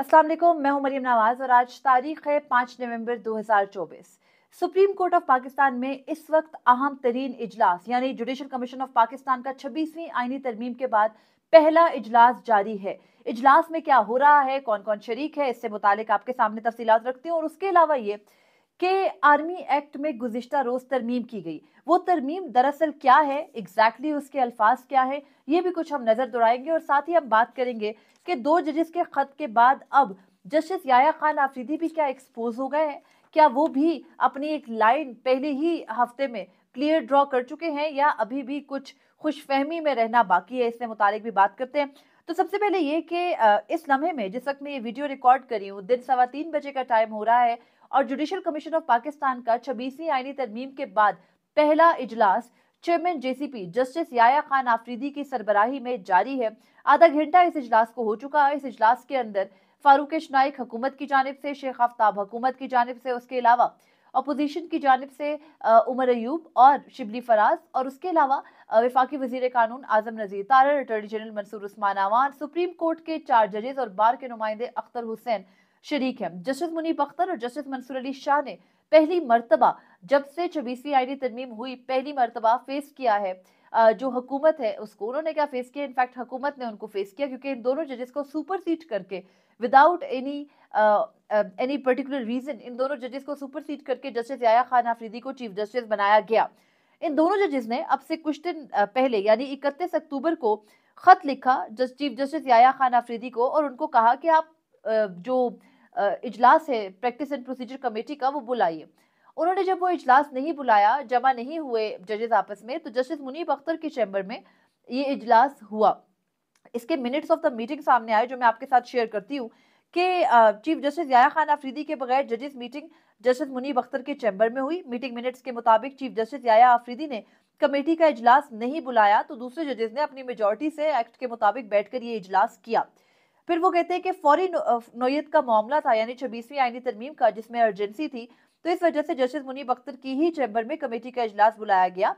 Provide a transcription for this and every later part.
अस्सलाम वालेकुम मैं हूं मरीम नवाज और आज तारीख है पाँच नवंबर 2024 सुप्रीम कोर्ट ऑफ पाकिस्तान में इस वक्त अहम तरीन इजलास यानी जुडिशल कमीशन ऑफ पाकिस्तान का छब्बीसवीं आईनी तरमीम के बाद पहला इजलास जारी है इजलास में क्या हो रहा है कौन कौन शरीक है इससे मुतालिक आपके सामने तफसीत रखती हूँ और उसके अलावा ये कि आर्मी एक्ट में गुजशत रोज़ तरमीम की गई वो तरमीम दरअसल क्या है एग्जैक्टली exactly उसके अल्फाज क्या है ये भी कुछ हम नज़र दोहराएंगे और साथ ही हम बात करेंगे कि दो जजेस के ख़त के बाद अब जस्टिस याया खान आफरीदी भी क्या एक्सपोज हो गए हैं क्या वो भी अपनी एक लाइन पहले ही हफ्ते में क्लियर ड्रॉ कर चुके हैं या अभी भी कुछ खुश फहमी में रहना बाकी है इससे मुतालिक भी बात करते हैं तो सबसे पहले ये कि इस लम्हे में जिस वक्त मैं ये वीडियो रिकॉर्ड करी हूँ दिन सवा तीन बजे का टाइम हो रहा है और जुडिशल कमीशन ऑफ पाकिस्तान का छब्बीसवीं आईनी तरमीम के बाद पहला इजलास chairman JCP justice Yahya Khan Afridi की सरबराही में जारी है आधा घंटा इस इजलास को हो चुका है इस इजलास के अंदर फारूक नाइक हुकूमत की जानब से शेख आफ्ताब हुकूमत की जानब से उसके अलावा अपोजिशन की जानब से उमर अयूब और शिबली फराज और उसके अलावा वफाकी वजीर कानून Azam Nazeer Tarar attorney general Mansoor Usman Awan supreme court के चार जजेस और बार के नुमाइंदे अख्तर हुसैन शरीक हैं जस्टिस मुनीब अख्तर और जस्टिस मंसूर अली शाह ने पहली मरतबा जब से छब्बीसवीं आईनी तरमीम हुई पहली मरतबा फेस किया है जो हुकूमत है उसको उन्होंने क्या फेस किया इनफैक्ट हुकूमत ने उनको फेस किया क्योंकि इन दोनों जजेस को सुपर सीट करके without any any particular reason इन दोनों जजेस को सुपर सीट करके जस्टिस याया खान आफरीदी को चीफ जस्टिस बनाया गया इन दोनों जजेस ने अब से कुछ दिन पहले यानी इकतीस अक्टूबर को खत लिखा जस चीफ जस्टिस याया खान आफरीदी को और उनको कहा कि आप जो इजलास है प्रैक्टिस एंड प्रोसीजर कमेटी का वो बुलाइए उन्होंने जब वो इजलास नहीं बुलाया जमा नहीं हुए जजेस आपस में तो जस्टिस मुनीब अख्तर के चैम्बर में ये इजलास हुआ इसके मिनट्स ऑफ द मीटिंग सामने आए जो मैं आपके साथ शेयर करती हूँ कि चीफ जस्टिस याया खान आफरीदी के बगैर जजेस मीटिंग जस्टिस मुनीब अख्तर के चैम्बर में हुई मीटिंग मिनट्स के मुताबिक चीफ जस्टिस याया आफरीदी ने कमेटी का इजलास नहीं बुलाया तो दूसरे जजेस ने अपनी मेजोरिटी से एक्ट के मुताबिक बैठकर ये इजलास किया फिर वो कहते हैं कि फौरी नोयत का मामला था यानी छब्बीसवीं आईनी तरमीम का जिसमें अर्जेंसी थी तो इस वजह से जस्टिस मुनीब अख्तर की ही चैम्बर में कमेटी का अजलास बुलाया गया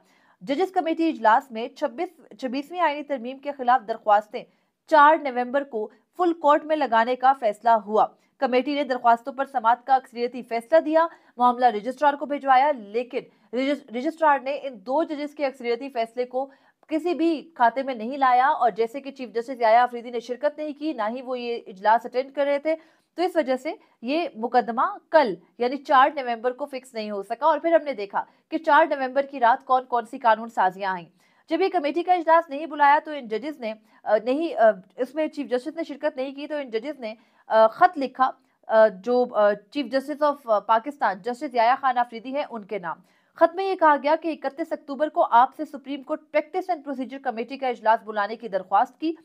जजेस कमेटी इजलास में छब्बीस छब्बीसवीं आईनी तरमीम के खिलाफ दरख्वास्तें चार नवंबर को फुल कोर्ट में लगाने का फैसला हुआ कमेटी ने दरख्वास्तों पर समात का अक्सरियती फैसला दिया मामला रजिस्ट्रार को भिजवाया लेकिन रजिस्ट्रार ने इन दो जजेस के अक्सरियती फैसले को किसी भी खाते में नहीं लाया और जैसे कि चीफ जस्टिस याया अफरीदी ने शिरकत नहीं की ना ही वो ये इजलास अटेंड कर रहे थे तो इस वजह से ये मुकदमा कल यानी चार नवंबर को फिक्स नहीं हो सका और फिर हमने देखा कि चार नवंबर की रात कौन कौन सी कानून साजियां आई जब ये कमेटी का इजलास नहीं बुलाया तो इन जजेस ने नहीं इसमें चीफ जस्टिस ने शिरकत नहीं की तो इन जजेस ने ख़त लिखा जो chief justice of Pakistan justice Yahya Khan Afridi है उनके नाम खत में यह कहा गया कि इकतीस अक्टूबर को आपसे supreme court practice and procedure committee का इजलास बुलाने की दरख्वास्त की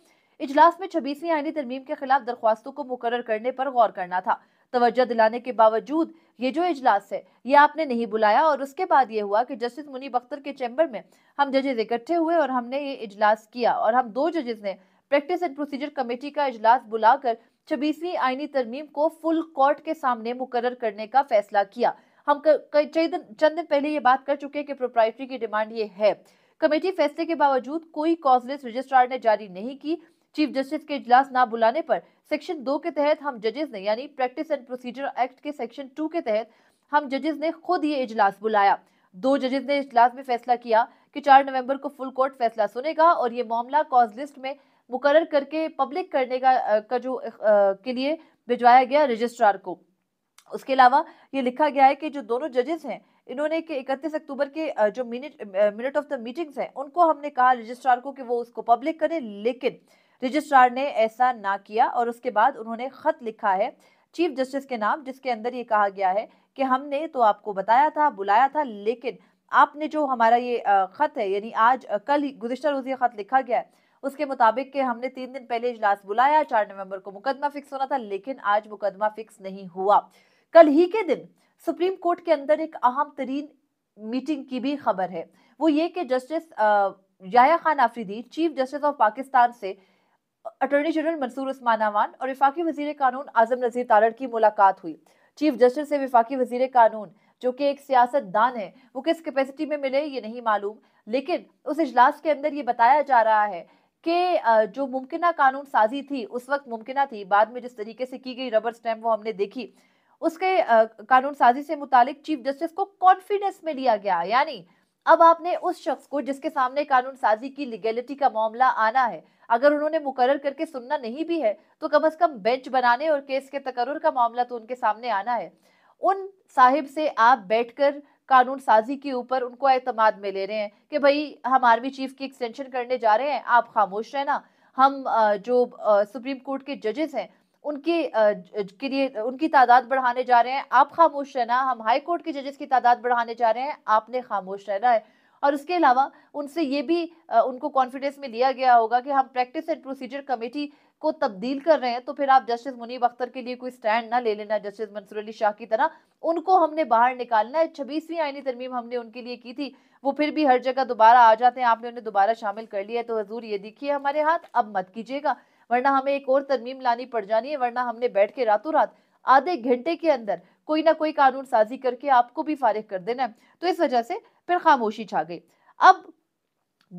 इजलास में छब्बीसवीं आईनी तरमीम के खिलाफ दरख्वास्तों को मुकर करने पर गौर करना था तोज्जो दिलाने के बावजूद ये जो इजलास है ये आपने नहीं बुलाया और उसके बाद ये हुआ कि जस्टिस मुनीब अख्तर के चैम्बर में हम जजेज इकट्ठे हुए और हमने ये इजलास किया और हम दो जजेज ने प्रैक्टिस एंड प्रोसीजर कमेटी का इजलास बुलाकर छब्बीसवीं आईनी तरमीम को फुल कोर्ट के सामने मुकर करने का फैसला किया हम कई चंद दिन पहले ये बात कर चुके हैं कि प्रोप्राइटरी की डिमांड ये है कमेटी फैसले के बावजूद कोई कॉजलेस रजिस्ट्रार ने जारी नहीं की चीफ जस्टिस के इजलास ना बुलाने पर सेक्शन दो के तहत हम जजेस ने यानी प्रैक्टिस एंड प्रोसीजर एक्ट के सेक्शन टू के तहत हम जजेस ने खुद ये इजलास बुलाया दो जजेस ने इजलास में फैसला किया कि चार नवंबर को फुल कोर्ट फैसला सुनेगा और ये मामला कॉज लिस्ट में मुकर करके पब्लिक करने का, का जो के लिए भिजवाया गया रजिस्ट्रार को उसके अलावा ये लिखा गया है कि जो दोनों जजेस हैं इन्होंने कि 31 अक्टूबर के जो minute minute of the meetings हैं उनको हमने कहा रजिस्ट्रार को कि वो उसको पब्लिक करें लेकिन रजिस्ट्रार ने ऐसा ना किया और उसके बाद उन्होंने ख़त लिखा है चीफ जस्टिस के नाम जिसके अंदर ये कहा गया है कि हमने तो आपको बताया था बुलाया था लेकिन आपने जो हमारा ये ख़त है यानी आज कल गुजशत रोज़ ये ख़त लिखा गया है उसके मुताबिक के हमने तीन दिन पहले इजलास बुलाया चार नवंबर को मुकदमा फिक्स होना था लेकिन आज मुकदमा फिक्स नहीं हुआ कल ही के दिन सुप्रीम कोर्ट के अंदर एक अहम तरीन मीटिंग की भी खबर है वो ये कि justice Yahya Khan Afridi chief justice of Pakistan से अटॉर्नी जनरल मंसूर उस्मान अवान और विफाकी वजीर कानून आजम नज़ीर तारड़ की मुलाकात हुई चीफ जस्टिस से विफाकी वजीर कानून जो कि एक सियासतदान है वो किस कैपेसिटी में मिले ये नहीं मालूम लेकिन उस इजलास के अंदर ये बताया जा रहा है कि जो मुमकिन कानून साजी थी उस वक्त मुमकिन थी बाद में जिस तरीके से की गई रबर स्टैम्प वो हमने देखी उसके कानून साजी से मुतालिक चीफ जस्टिस को कॉन्फिडेंस में लिया गया यानी अब आपने उस शख्स को जिसके सामने कानून साजी की लीगेलिटी का मामला आना है अगर उन्होंने मुकर करके सुनना नहीं भी है तो कम अज कम बेंच बनाने और केस के तकर का मामला तो उनके सामने आना है उन साहिब से आप बैठकर कानून साजी के ऊपर उनको अतमाद में ले रहे हैं कि भाई हम आर्मी चीफ की एक्सटेंशन करने जा रहे हैं आप खामोश रहना हम जो सुप्रीम कोर्ट के जजेस हैं उनके के लिए उनकी तादाद बढ़ाने जा रहे हैं आप खामोश रहना हम हाई कोर्ट के जजेस की तादाद बढ़ाने जा रहे हैं आपने खामोश रहना है और उसके अलावा उनसे ये भी उनको कॉन्फिडेंस में लिया गया होगा कि हम प्रैक्टिस एंड प्रोसीजर कमेटी को तब्दील कर रहे हैं तो फिर आप जस्टिस मुनीब अख्तर के लिए कोई स्टैंड ना ले लेना जस्टिस मंसूर अली शाह की तरह उनको हमने बाहर निकालना है छब्बीसवीं आईनी तरमीम हमने उनके लिए की थी वो फिर भी हर जगह दोबारा आ जाते हैं आपने उन्हें दोबारा शामिल कर लिया है तो हजूर ये देखिए हमारे हाथ अब मत कीजिएगा वरना हमें एक और तरमीम लानी पड़ जानी है वरना हमने बैठ के रातों रात आधे घंटे के अंदर कोई ना कोई कानून साजी करके आपको भी फारिग कर देना है तो इस वजह से फिर खामोशी छा गई अब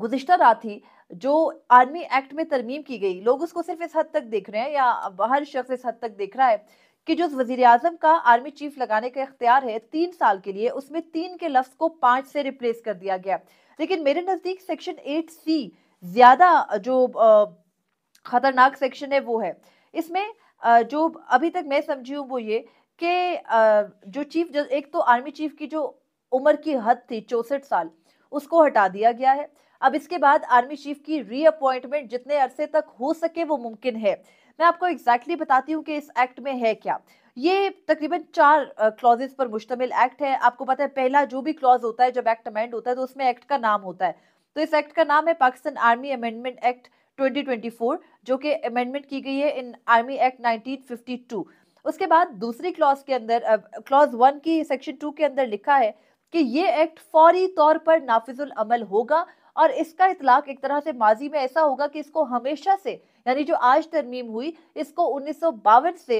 गुजशत रात ही जो आर्मी एक्ट में तरमीम की गई लोग उसको सिर्फ इस हद तक देख रहे हैं या हर शख्स इस हद तक देख रहा है कि जो वजीर आजम का आर्मी चीफ लगाने का इख्तियार है तीन साल के लिए उसमें तीन के लफ्ज को पांच से रिप्लेस कर दिया गया लेकिन मेरे नज़दीक सेक्शन एट सी ज़्यादा जो आ, खतरनाक सेक्शन है वो है इसमें जो अभी तक मैं समझी हूँ वो ये कि जो चीफ जस्ट एक तो आर्मी चीफ की जो उम्र की हद थी चौंसठ साल उसको हटा दिया गया है अब इसके बाद आर्मी चीफ की रीअपॉइंटमेंट जितने अरसे तक हो सके वो मुमकिन है मैं आपको एग्जैक्टली exactly बताती हूँ कि इस एक्ट में है क्या ये तकरीबन चार क्लॉजेस पर मुश्तमिल एक्ट है आपको पता है पहला जो भी क्लॉज होता है जब एक्ट अमेंड होता है तो उसमें एक्ट का नाम होता है तो इस एक्ट का नाम है पाकिस्तान आर्मी अमेंडमेंट एक्ट 2024 जो कि अमेंडमेंट की गई है इन आर्मी एक्ट 1952 उसके बाद दूसरी क्लॉज के अंदर क्लॉज वन की सेक्शन टू के अंदर लिखा है कि ये एक्ट फौरी तौर पर नाफिजुल अमल होगा और इसका इतलाक एक तरह से माजी में ऐसा होगा कि इसको हमेशा से यानी जो आज तरमीम हुई इसको उन्नीस से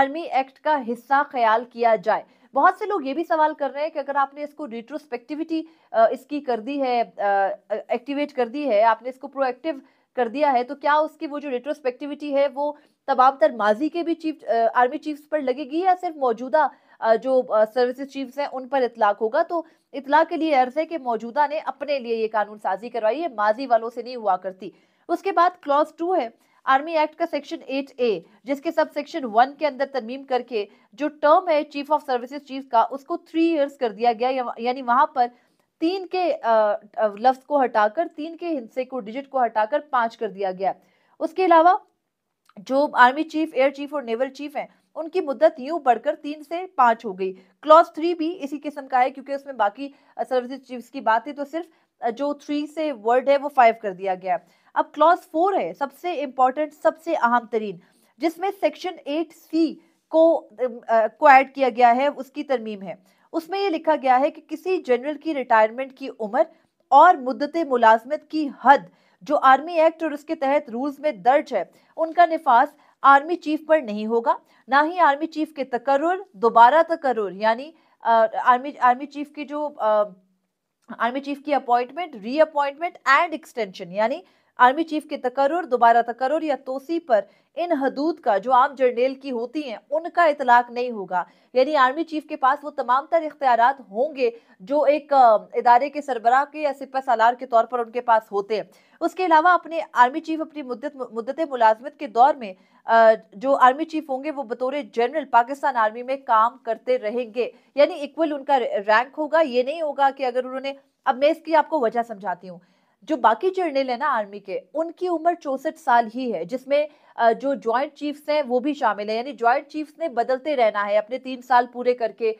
आर्मी एक्ट का हिस्सा ख्याल किया जाए बहुत से लोग ये भी सवाल कर रहे हैं कि अगर आपने इसको रिट्रोस्पेक्टिविटी इसकी कर दी है एक्टिवेट कर दी है आपने इसको प्रोएक्टिव कर दिया है तो क्या उसकी वो जो रिट्रोस्पेक्टिविटी है वो तमाम तर माजी के भी चीफ आर्मी चीफ्स पर लगेगी या सिर्फ मौजूदा जो सर्विस चीफ्स हैं उन पर इतलाक होगा तो इतलाक के लिए अर्ज है कि मौजूदा ने अपने लिए ये कानून साजी करवाई है माजी वालों से नहीं हुआ करती उसके बाद क्लॉज टू है आर्मी एक्ट का सेक्शन एट ए जिसके सब सेक्शन वन के अंदर तरमीम करके जो टर्म है चीफ ऑफ सर्विसेज चीफ का उसको थ्री इयर्स कर दिया गया या, यानी वहां पर तीन के लफ्ज़ को हटाकर तीन के हिस्से को डिजिट को हटाकर पांच कर दिया गया उसके अलावा जो आर्मी चीफ एयर चीफ और नेवल चीफ हैं उनकी मुद्दत यूं बढ़कर तीन से पांच हो गई क्लॉज थ्री भी इसी किस्म का है क्योंकि उसमें बाकी सर्विस चीफ की बात थी तो सिर्फ जो थ्री से वर्ड है वो फाइव कर दिया गया अब क्लॉज फोर है सबसे इम्पॉर्टेंट सबसे अहम तरीन जिसमें सेक्शन एट सी को को ऐड किया गया है उसकी तरमीम है उसमें ये लिखा गया है कि किसी जनरल की रिटायरमेंट की उम्र और मुद्दत मुलाजमत की हद जो आर्मी एक्ट और उसके तहत रूल्स में दर्ज है उनका निफास आर्मी चीफ पर नहीं होगा ना ही आर्मी चीफ के तकर्र दोबारा तकर्र यानी आर्मी आर्मी चीफ की जो आर्मी चीफ की अपॉइंटमेंट रीअपॉइंटमेंट एंड एक्सटेंशन यानी आर्मी चीफ के तकर्र दोबारा तकर्र या तोसी पर इन हदूद का जो आम जर्नेल की होती हैं उनका इतलाक नहीं होगा यानी आर्मी चीफ के पास वो तमाम तर इख्तियार होंगे जो एक इदारे के सरबराह के या सिपा सालार के तौर पर उनके पास होते हैं उसके अलावा अपने आर्मी चीफ अपनी मुद्दत मुद्दत मुलाजमत के दौर में जो आर्मी चीफ होंगे वो बतौर जनरल पाकिस्तान आर्मी में काम करते रहेंगे यानी इक्वल उनका रैंक होगा ये नहीं होगा कि अगर उन्होंने अब मैं इसकी आपको वजह समझाती हूँ जो बाकी जर्नल है ना आर्मी के उनकी उम्र चौसठ साल ही है जिसमें जो ज्वाइंट चीफ्स हैं वो भी शामिल है यानी ज्वाइंट चीफ्स ने बदलते रहना है अपने तीन साल पूरे करके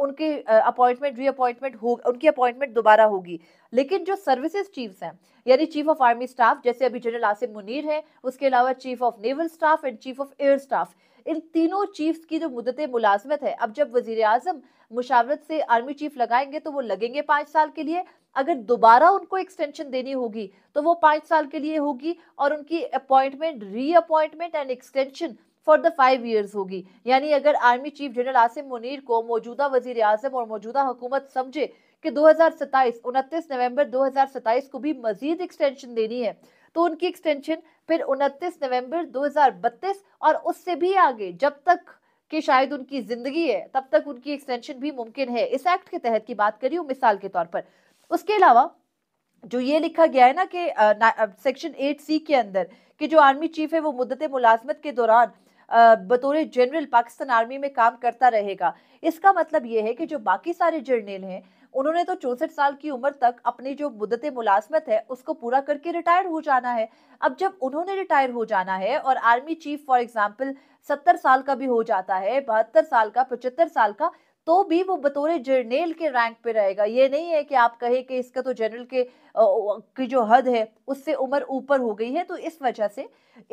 उनके अपॉइंटमेंट री अपॉइंटमेंट हो उनकी अपॉइंटमेंट दोबारा होगी लेकिन जो सर्विसेज चीफ्स हैं यानी चीफ ऑफ आर्मी स्टाफ जैसे अभी जनरल आसिम मुनीर हैं उसके अलावा chief of naval staff and chief of air staff इन तीनों चीफ्स की जो मुदत मुलाजमत है अब जब वजीर अजम मुशावरत से आर्मी चीफ लगाएंगे तो वो लगेंगे पाँच साल के लिए अगर दोबारा उनको एक्सटेंशन देनी होगी तो वो पाँच साल के लिए होगी और उनकी appointment reappointment and extension for the five years होगी यानी अगर army chief general Asim Munir को मौजूदा वजीर आजम और मौजूदा हुकूमत समझे कि 2027 29 नवंबर 2027 को भी मजीद एक्सटेंशन देनी है तो उनकी एक्सटेंशन फिर 29 नवंबर 2032 और उससे भी आगे जब तक कि शायद उनकी ज़िंदगी है तब तक उनकी एक्सटेंशन भी मुमकिन है इस एक्ट के तहत की बात करी हूँ मिसाल के तौर पर उसके अलावा जो ये लिखा गया है ना कि सेक्शन एट सी के अंदर कि जो आर्मी चीफ है वो मुद्दत मुलाजमत के दौरान बतौर जनरल पाकिस्तान आर्मी में काम करता रहेगा इसका मतलब ये है कि जो बाकी सारे जर्नल हैं उन्होंने तो चौंसठ साल की उम्र तक अपनी जो मुदत मुलाजमत है उसको पूरा करके रिटायर हो जाना है अब जब उन्होंने रिटायर हो जाना है और आर्मी चीफ फॉर एग्जाम्पल सत्तर साल का भी हो जाता है बहत्तर साल का पचहत्तर साल का तो भी वो बतौर जर्नेल के रैंक पे रहेगा ये नहीं है कि आप कहे कि इसका तो जनरल के की जो हद है उससे उम्र ऊपर हो गई है तो इस वजह से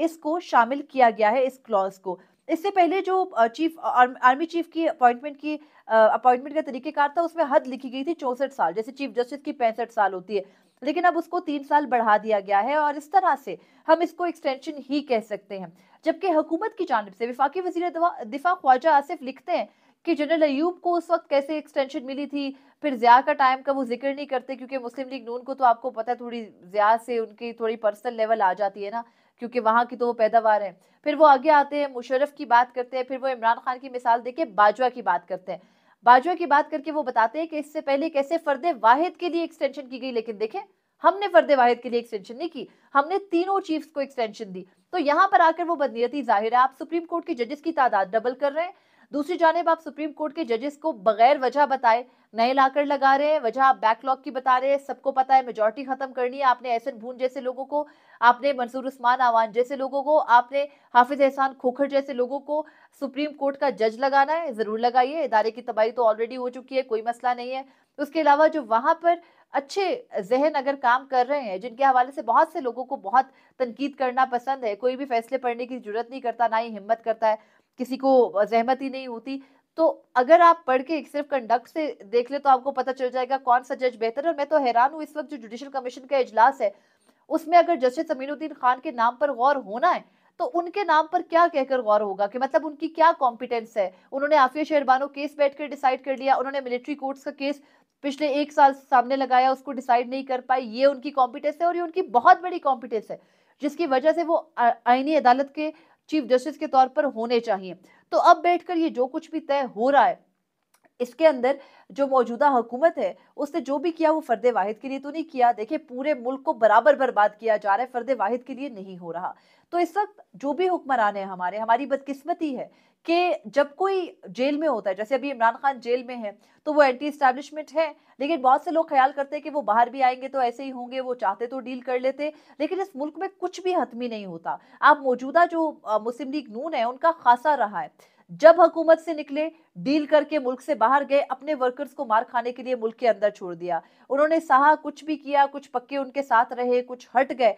इसको शामिल किया गया है इस क्लॉज को इससे पहले जो चीफ आर्मी चीफ की अपॉइंटमेंट की अपॉइंटमेंट का तरीकेकार था उसमें हद लिखी गई थी चौंसठ साल जैसे चीफ जस्टिस की पैंसठ साल होती है लेकिन अब उसको तीन साल बढ़ा दिया गया है और इस तरह से हम इसको एक्सटेंशन ही कह सकते हैं जबकि हुकूमत की जानब से विफाकी वजी दिफा ख्वाजा आसिफ लिखते हैं कि जनरल अयूब को उस वक्त कैसे एक्सटेंशन मिली थी फिर जिया का टाइम का वो जिक्र नहीं करते क्योंकि मुस्लिम लीग नून को तो आपको पता है थोड़ी जिया से उनकी थोड़ी पर्सनल लेवल आ जाती है ना क्योंकि वहाँ की तो वो पैदावार है फिर वो आगे आते हैं मुशरफ की बात करते हैं फिर वो इमरान खान की मिसाल देके बाजवा की बात करते हैं बाजवा की बात करके वो बताते हैं कि इससे पहले कैसे फर्द वाहिद के लिए एक्सटेंशन की गई लेकिन देखें हमने फर्द वाहिद के लिए एक्सटेंशन नहीं की हमने तीनों चीफ्स को एक्सटेंशन दी तो यहाँ पर आकर वो बदनीयती जाहिर है आप सुप्रीम कोर्ट के जजेस की तादाद डबल कर रहे हैं दूसरी जानब आप सुप्रीम कोर्ट के जजेस को बगैर वजह बताए नए लाकर लगा रहे हैं वजह आप बैकलॉग की बता रहे हैं सबको पता है मेजोरिटी खत्म करनी है आपने एहसन भून जैसे लोगों को आपने मंसूर उस्मान आवान जैसे लोगों को आपने हाफिज एहसान खोखर जैसे लोगों को सुप्रीम कोर्ट का जज लगाना है ज़रूर लगाइए इदारे की तबाही तो ऑलरेडी हो चुकी है कोई मसला नहीं है उसके अलावा जो वहां पर अच्छे जहन अगर काम कर रहे हैं जिनके हवाले से बहुत से लोगों को बहुत तनकीद करना पसंद है कोई भी फैसले पढ़ने की जरूरत नहीं करता ना ही हिम्मत करता है किसी को जहमत ही नहीं होती तो अगर आप पढ़ के सिर्फ कंडक्ट से देख ले तो आपको पता चल जाएगा कौन सा जज बेहतर है मैं तो हैरान हूँ इस वक्त जो जुडिशल कमीशन का इजलास है उसमें अगर जस्टिस अमीनुद्दीन खान के नाम पर गौर होना है तो उनके नाम पर क्या कहकर गौर होगा कि मतलब उनकी क्या कॉम्पिटेंस है उन्होंने आफिया शेरबानो केस बैठ कर डिसाइड कर लिया उन्होंने मिलिट्री कोर्ट्स का केस पिछले एक साल सामने लगाया उसको डिसाइड नहीं कर पाई ये उनकी कॉम्पिटेंस है और ये उनकी बहुत बड़ी कॉम्पिटेंस है जिसकी वजह से वो आईनी अदालत के चीफ जस्टिस के तौर पर होने चाहिए तो अब बैठकर ये जो कुछ भी तय हो रहा है इसके अंदर जो मौजूदा हुकूमत है उसने जो भी किया वो फर्द वाहिद के लिए तो नहीं किया देखिए पूरे मुल्क को बराबर बर्बाद किया जा रहा है फर्द वाहिद के लिए नहीं हो रहा तो इस वक्त जो भी हुक्मरान है हमारे हमारी बदकिस्मती है कि जब कोई जेल में होता है जैसे अभी इमरान खान जेल में है तो वो एंटी इस्टेब्लिशमेंट है लेकिन बहुत से लोग ख्याल करते हैं कि वो बाहर भी आएंगे तो ऐसे ही होंगे वो चाहते तो डील कर लेते लेकिन इस मुल्क में कुछ भी हतमी नहीं होता आप मौजूदा जो मुस्लिम लीग नून है उनका खासा रहा है जब हुकूमत से निकले डील करके मुल्क से बाहर गए अपने वर्कर्स को मार खाने के लिए मुल्क के अंदर छोड़ दिया उन्होंने सहा कुछ भी किया कुछ पक्के उनके साथ रहे कुछ हट गए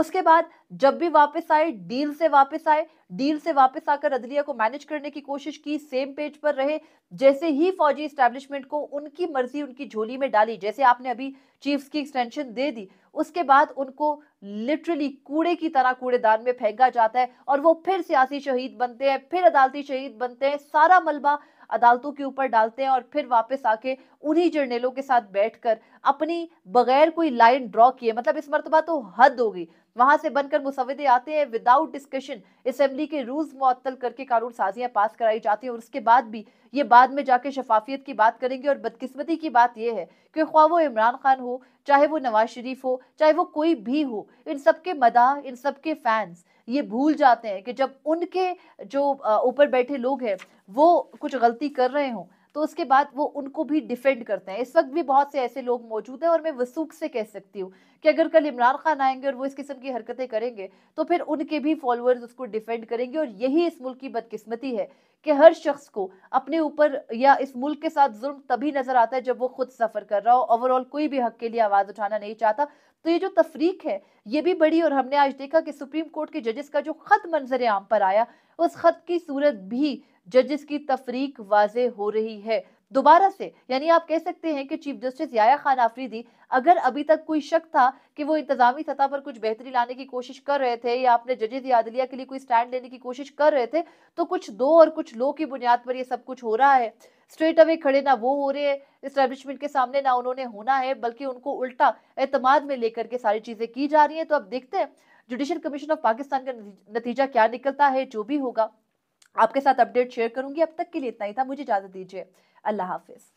उसके बाद जब भी वापस आए डील से वापस आए डील से वापस आकर अदलिया को मैनेज करने की कोशिश की सेम पेज पर रहे जैसे ही फौजी स्टैब्लिशमेंट को उनकी मर्जी उनकी झोली में डाली जैसे आपने अभी चीफ्स की एक्सटेंशन दे दी उसके बाद उनको लिटरली कूड़े की तरह कूड़ेदान में फेंका जाता है और वो फिर सियासी शहीद बनते हैं फिर अदालती शहीद बनते हैं सारा मलबा अदालतों के ऊपर डालते हैं और फिर वापस आके उन्हीं जर्नेलों के साथ बैठकर अपनी बगैर कोई लाइन ड्रॉ किए मतलब इस मरतबा तो हद होगी वहां से बनकर मुसविदे आते हैं विदाउट डिस्कशन असम्बली के रूल्स मुअत्तल करके कानून साजियां पास कराई जाती हैं और उसके बाद भी ये बाद में जाके शफाफियत की बात करेंगे और बदकिस्मती की बात यह है कि ख्वा वो इमरान खान हो चाहे वो नवाज शरीफ हो चाहे वो कोई भी हो इन सब के मदा इन सब के फैंस ये भूल जाते हैं कि जब उनके जो ऊपर बैठे लोग हैं वो कुछ गलती कर रहे हों तो उसके बाद वो उनको भी डिफेंड करते हैं इस वक्त भी बहुत से ऐसे लोग मौजूद हैं और मैं वसूख से कह सकती हूँ कि अगर कल इमरान खान आएंगे और वो इस किस्म की हरकतें करेंगे तो फिर उनके भी फॉलोअर्स उसको डिफेंड करेंगे और यही इस मुल्क की बदकिस्मती है कि हर शख्स को अपने ऊपर या इस मुल्क के साथ जुर्म तभी नजर आता है जब वो खुद सफ़र कर रहा हो ओवरऑल कोई भी हक के लिए आवाज़ उठाना नहीं चाहता तो ये जो तफरीक है ये भी बड़ी और हमने आज देखा कि सुप्रीम कोर्ट के जजेस का जो ख़त मंजर आम पर आया उस ख़त की सूरत भी जजेस की तफरीक वाज हो रही है दोबारा से यानी आप कह सकते हैं कि चीफ जस्टिस याया खान आफरीदी अगर अभी तक कोई शक था कि वो इंतजामी सतह पर कुछ बेहतरी लाने की कोशिश कर रहे थे या अपने जजेज या अदलिया के लिए कोई स्टैंड लेने की कोशिश कर रहे थे तो कुछ दो और कुछ लो की बुनियाद पर यह सब कुछ हो रहा है स्ट्रेट अवे खड़े ना वो हो रहे हैं इस्टेब्लिशमेंट के सामने ना उन्होंने होना है बल्कि उनको उल्टा एतमाद में लेकर के सारी चीज़ें की जा रही हैं तो अब देखते हैं जुडिशियल कमीशन ऑफ पाकिस्तान का नतीजा क्या निकलता है जो भी होगा आपके साथ अपडेट शेयर करूंगी अब तक के लिए इतना ही था मुझे इजाज़त दीजिए अल्लाह हाफिज़